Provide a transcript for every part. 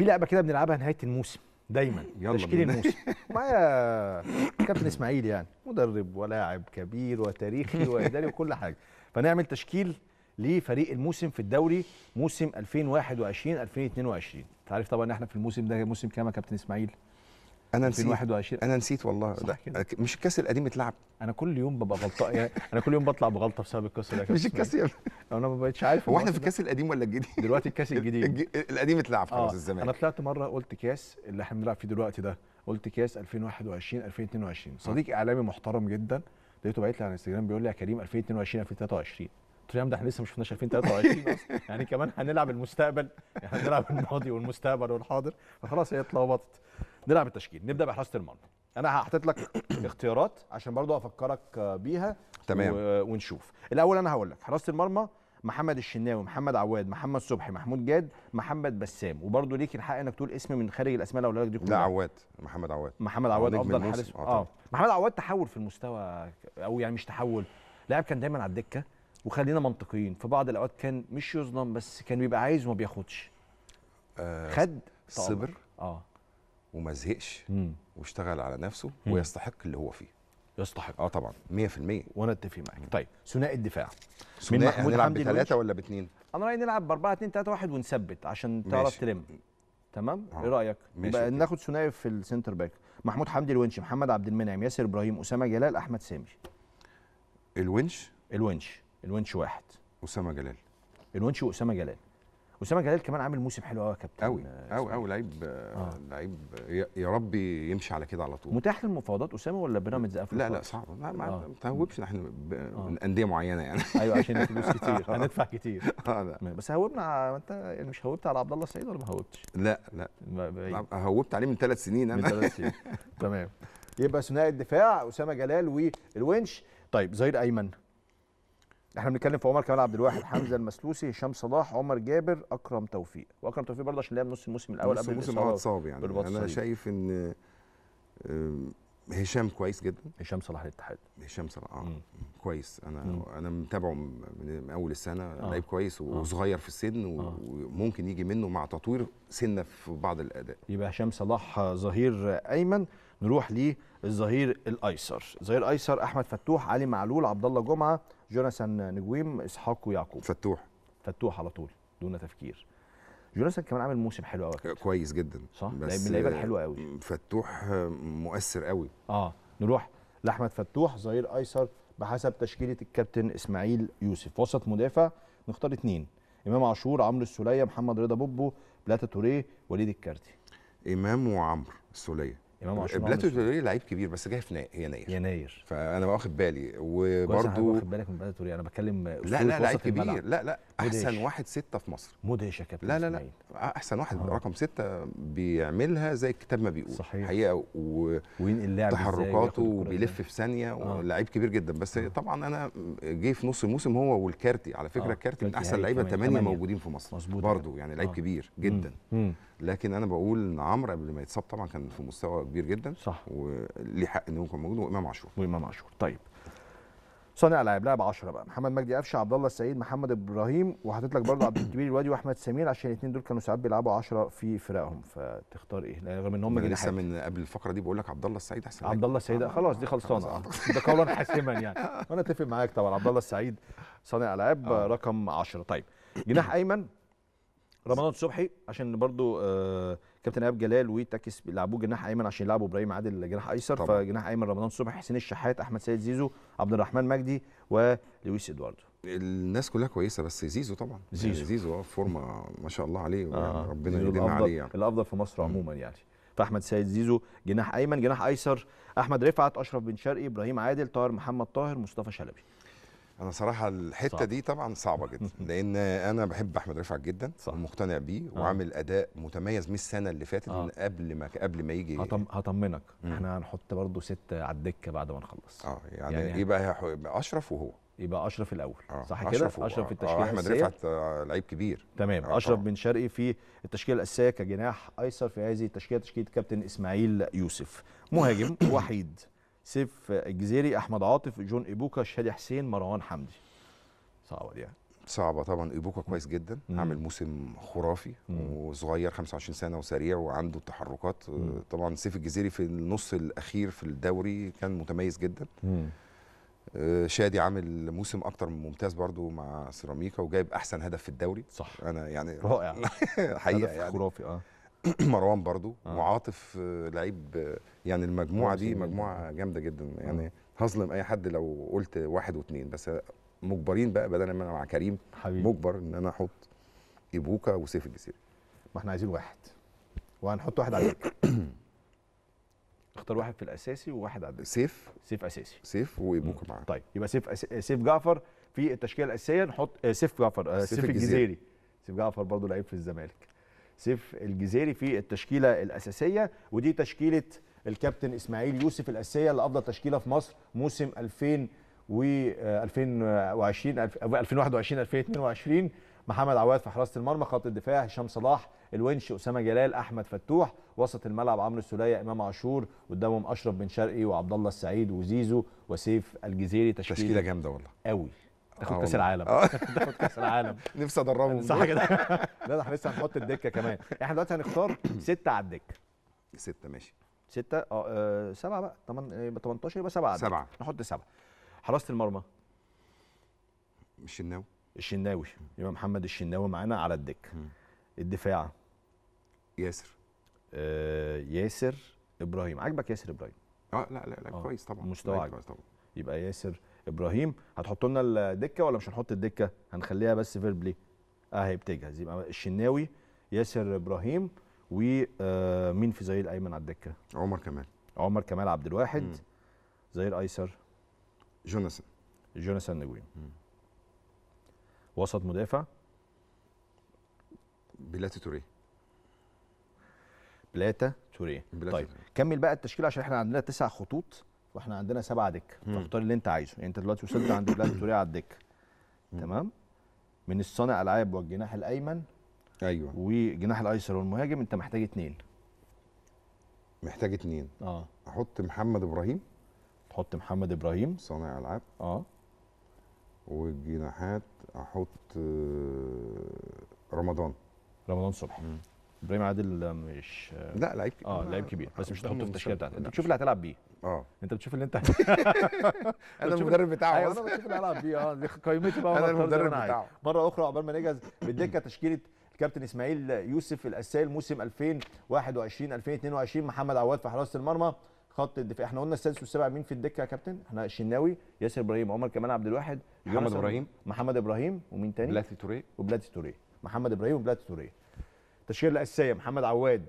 في لعبه كده بنلعبها نهايه الموسم دايما يلا تشكيل الموسم معايا كابتن اسماعيل يعني مدرب ولاعب كبير وتاريخي واداري وكل حاجه فنعمل تشكيل لفريق الموسم في الدوري موسم 2021 2022 انت عارف طبعا ان احنا في الموسم ده موسم كام يا كابتن اسماعيل انا نسيت 2021 انا نسيت والله صح كده. مش الكاس القديم اتلعب انا كل يوم ببقى غلطان يعني انا كل يوم بطلع بغلطه بسبب الكاس ده مش الكاس انا ما بقتش عارف هو احنا في الكاس القديم ولا الجديد دلوقتي الكاس الجديد القديم اتلعب آه، خلاص آه. الزمالك انا طلعت مره قلت كاس اللي احنا بنلعب فيه دلوقتي ده قلت كاس 2021 2022 صديق اعلامي محترم جدا لقيته بعت لي على الانستجرام بيقول لي يا كريم 2022 2023 التريام ده احنا لسه مش شفنا شايفين 23 يعني كمان هنلعب المستقبل يعني هنلعب الماضي والمستقبل والحاضر فخلاص هي اتلخبطت نلعب التشكيل نبدا بحراسه المرمى انا هحطيت لك اختيارات عشان برضو افكرك آه، بيها تمام ونشوف الاول انا هقول لك حراسه المرمى محمد الشناوي محمد عواد محمد صبحي محمود جاد محمد بسام وبرضه ليك الحق انك تقول اسم من خارج الاسماء اللي لك دي كلها لا عواد محمد عواد محمد عواد افضل حارس آه،, اه محمد عواد تحول في المستوى او يعني مش تحول لاعب كان دايما على الدكه وخلينا منطقيين في بعض الاوقات كان مش يظلم بس كان بيبقى عايز وما بياخدش آه خد صبر اه وما زهقش واشتغل على نفسه مم. ويستحق اللي هو فيه يستحق اه طبعا 100% وانا اتفق معاك طيب ثنائي الدفاع ثنائي هنلعب بثلاثه ولا باثنين انا رايي نلعب ب 4 2 3 1 ونثبت عشان تعرف تلم تمام آه. ايه رايك يبقى ناخد ثنائي في السنتر باك محمود حمدي الونش محمد عبد المنعم ياسر ابراهيم اسامه جلال احمد سامي الونش الونش الونش واحد اسامه جلال الونش واسامه جلال اسامه جلال كمان عامل موسم حلو قوي يا كابتن قوي قوي قوي لعيب آه. لعيب يا رب يمشي على كده على طول متاح للمفاوضات اسامه ولا بيراميدز قافل لا لا صعب لا ما آه. تهوبش احنا ب... آه. انديه معينه يعني ايوه عشان الفلوس كتير آه. هندفع كتير اه لا بس هوبنا انت يعني مش هوبت على عبد الله السعيد ولا ما هوبتش؟ لا إيه؟ لا هوبت عليه من ثلاث سنين انا من ثلاث سنين تمام يبقى ثنائي الدفاع اسامه جلال والونش طيب ظهير ايمن احنا بنتكلم في عمر كمال عبد الواحد حمزه المسلوسي هشام صلاح عمر جابر اكرم توفيق واكرم توفيق برضه عشان لعب نص الموسم الاول قبل الموسم الاول اتصاب يعني انا شايف ان هشام كويس جدا هشام صلاح الاتحاد هشام صلاح اه مم. كويس انا مم. انا متابعه من اول السنه آه. لعيب كويس آه. وصغير في السن آه. وممكن يجي منه مع تطوير سنه في بعض الاداء يبقى هشام صلاح آه، ظهير ايمن نروح للظهير الايسر ظهير ايسر احمد فتوح علي معلول عبد الله جمعه جوناثان نجويم اسحاق ويعقوب فتوح فتوح على طول دون تفكير جوناثان كمان عامل موسم حلو قوي كويس جدا صح بس من اللعيبه الحلوه قوي فتوح آه، مؤثر قوي اه نروح لاحمد فتوح ظهير ايسر بحسب تشكيله الكابتن اسماعيل يوسف وسط مدافع نختار اثنين امام عاشور عمرو السوليه محمد رضا بوبو بلاتا توريه وليد الكارتي امام وعمرو السوليه امام عاشور بلاتو توريه لعيب كبير بس جاي في يناير يناير فانا واخد بالي وبرده واخد بالك من بلاتو توريه انا بتكلم لا لا لعيب كبير لا لا احسن مدهش. واحد سته في مصر مدهش يا كابتن لا لا لا احسن واحد آه. رقم سته بيعملها زي الكتاب ما بيقول صحيح حقيقه و... وينقل اللاعب تحركاته وبيلف في ثانيه آه. لعيب كبير جدا بس آه. طبعا انا جه في نص الموسم هو والكارتي على فكره آه. الكارتي من احسن لعيبه ثمانيه موجودين في مصر برضه يعني لعيب آه. كبير جدا لكن انا بقول ان عمرو قبل ما يتصاب طبعا كان في مستوى كبير جدا صح وليه حق انه يكون موجود وامام عاشور وامام عاشور طيب صانع العاب لاعب 10 بقى محمد مجدي قفشه عبد الله السعيد محمد ابراهيم وحاطط لك برضه عبد الكبير الوادي واحمد سمير عشان الاثنين دول كانوا ساعات بيلعبوا 10 في فرقهم فتختار ايه رغم ان هم جايين لسه من قبل الفقره دي بقول لك عبد الله السعيد احسن عبد الله السعيد خلاص دي خلصانه ده قولا حاسما يعني وانا اتفق معاك طبعا عبد الله السعيد صانع العاب آه. رقم 10 طيب جناح ايمن رمضان صبحي عشان برضو آه كابتن ايهاب جلال وتاكس بيلعبوه جناح ايمن عشان يلعبوا ابراهيم عادل جناح ايسر طبعا. فجناح ايمن رمضان صبحي حسين الشحات احمد سيد زيزو عبد الرحمن مجدي ولويس ادواردو الناس كلها كويسه بس زيزو طبعا يعني زيزو زيزو اه فورمه ما شاء الله عليه آه. يعني ربنا يديم عليه يعني الافضل في مصر عموما يعني فاحمد سيد زيزو جناح ايمن جناح ايسر احمد رفعت اشرف بن شرقي ابراهيم عادل طاهر محمد طاهر مصطفى شلبي انا صراحه الحته صعب. دي طبعا صعبه جدا لان انا بحب احمد رفعت جدا صح. ومقتنع بيه آه. وعامل اداء متميز من السنه اللي فاتت آه. قبل ما قبل ما يجي هطم... هطمنك مم. احنا هنحط برضه ست على الدكه بعد ما نخلص اه يعني, يعني ايه بقى هح... اشرف وهو يبقى اشرف الاول آه. صح كده اشرف, أشرف في آه، التشكيله آه. احمد رفعت لعيب كبير تمام آه. اشرف آه. بن شرقي في التشكيله الاساسيه كجناح ايسر في هذه التشكيله تشكيله كابتن اسماعيل يوسف مهاجم وحيد سيف الجزيري احمد عاطف جون ايبوكا شادي حسين مروان حمدي صعبه دي يعني صعبه طبعا ايبوكا كويس جدا مم. عامل موسم خرافي مم. وصغير 25 سنه وسريع وعنده تحركات مم. طبعا سيف الجزيري في النص الاخير في الدوري كان متميز جدا مم. آه، شادي عامل موسم اكتر من ممتاز برضو مع سيراميكا وجايب احسن هدف في الدوري صح انا يعني رائع حقيقه هدف يعني خرافي اه مروان برضو آه. وعاطف آه، لعيب آه، يعني المجموعه دي مجموعه جامده جدا آه. يعني هظلم اي حد لو قلت واحد واثنين بس مجبرين بقى بدل ما انا مع كريم حبيبي. مجبر ان انا احط ايبوكا وسيف الجزيري ما احنا عايزين واحد وهنحط واحد على اختار واحد في الاساسي وواحد على سيف سيف اساسي سيف وايبوكا معاه طيب يبقى سيف أس... سيف جعفر في التشكيله الاساسيه نحط سيف جعفر سيف, سيف الجزيري سيف جعفر برضه لعيب في الزمالك سيف الجزيري في التشكيله الاساسيه ودي تشكيله الكابتن اسماعيل يوسف الاساسيه اللي افضل تشكيله في مصر موسم 2000 و 2020 2021 2022 محمد عواد في حراسه المرمى خط الدفاع هشام صلاح الونش اسامه جلال احمد فتوح وسط الملعب عمرو السوليه امام عاشور قدامهم اشرف بن شرقي وعبد الله السعيد وزيزو وسيف الجزيري تشكيله, تشكيلة جامده والله قوي آه. تاخد كاس العالم تاخد كاس العالم نفسي ادربهم صح كده لا ده احنا لسه هنحط الدكه كمان احنا دلوقتي هنختار سته على الدكه سته ماشي سته اه, آه، سبعه بقى 18 يبقى سبعه سبعه نحط سبعه حراسه المرمى الشناوي الشناوي يبقى محمد الشناوي معانا على الدكه الدفاع ياسر آه ياسر ابراهيم عاجبك ياسر ابراهيم اه لا لا لا آه. كويس طبعا مستوى طبعا يبقى ياسر ابراهيم هتحط لنا الدكه ولا مش هنحط الدكه هنخليها بس فيربلي اهي بتجهز يبقى الشناوي ياسر ابراهيم ومين آه، في ظهير ايمن على الدكه عمر كمال عمر كمال عبد الواحد ظهير ايسر جوناثان جوناثان نجوين وسط مدافع بلاتي توريه بلاتا توريه طيب كمل بقى التشكيل عشان احنا عندنا تسع خطوط واحنا عندنا سبعه دكه تختار اللي انت عايزه يعني انت دلوقتي وصلت عند بلاد توريه على الدكه تمام من الصانع العاب والجناح الايمن ايوه وجناح الايسر والمهاجم انت محتاج اثنين محتاج اثنين اه احط محمد ابراهيم تحط محمد ابراهيم صانع العاب اه والجناحات احط آه، رمضان رمضان صبحي ابراهيم عادل مش آه، لا لعيب اه لعيب كبير بس مش هتحطه في التشكيله بتاعتك انت تشوف اللي هتلعب بيه اه انت بتشوف اللي انت انا المدرب بتاعه أيوة، انا بشوف اللي هلعب بيه اه قيمتي بقى انا المدرب بتاعه مره اخرى عقبال ما نجهز بالدكه تشكيله الكابتن اسماعيل يوسف الاساسي الموسم 2021 2022 محمد عواد في حراسه المرمى خط الدفاع احنا قلنا السادس والسابع مين في الدكه يا كابتن؟ احنا الشناوي ياسر ابراهيم عمر كمال عبد الواحد محمد ابراهيم محمد ابراهيم ومين تاني؟ بلاتي توريه وبلاتي توريه محمد ابراهيم وبلاتي توريه التشكيله الاساسيه محمد عواد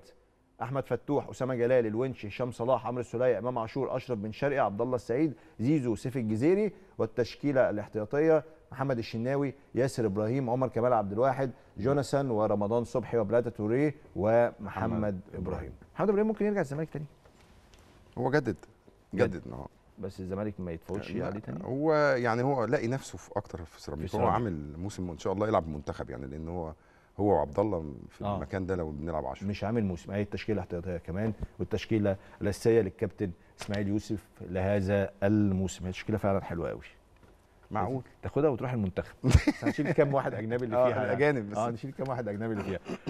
احمد فتوح اسامه جلال الونش هشام صلاح عمرو السوليه امام عاشور اشرف بن شرقي عبد الله السعيد زيزو سيف الجزيري والتشكيله الاحتياطيه محمد الشناوي ياسر ابراهيم عمر كمال عبد الواحد جوناثان ورمضان صبحي وبراتا توري ومحمد ابراهيم محمد ابراهيم ممكن يرجع الزمالك تاني هو جدد جدد نعم بس الزمالك ما يتفوتش عليه تاني هو يعني هو لاقي نفسه في اكتر في سيراميكا هو عامل موسم ان شاء الله يلعب المنتخب يعني لان هو هو وعبد الله في آه. المكان ده لو بنلعب 10 مش عامل موسم هي التشكيله الاحتياطيه كمان والتشكيله الاساسيه للكابتن اسماعيل يوسف لهذا الموسم التشكيله فعلا حلوه قوي معقول تاخدها وتروح المنتخب هنشيل آه، آه، كام واحد اجنبي اللي فيها آه الاجانب بس اه نشيل كام واحد اجنبي اللي فيها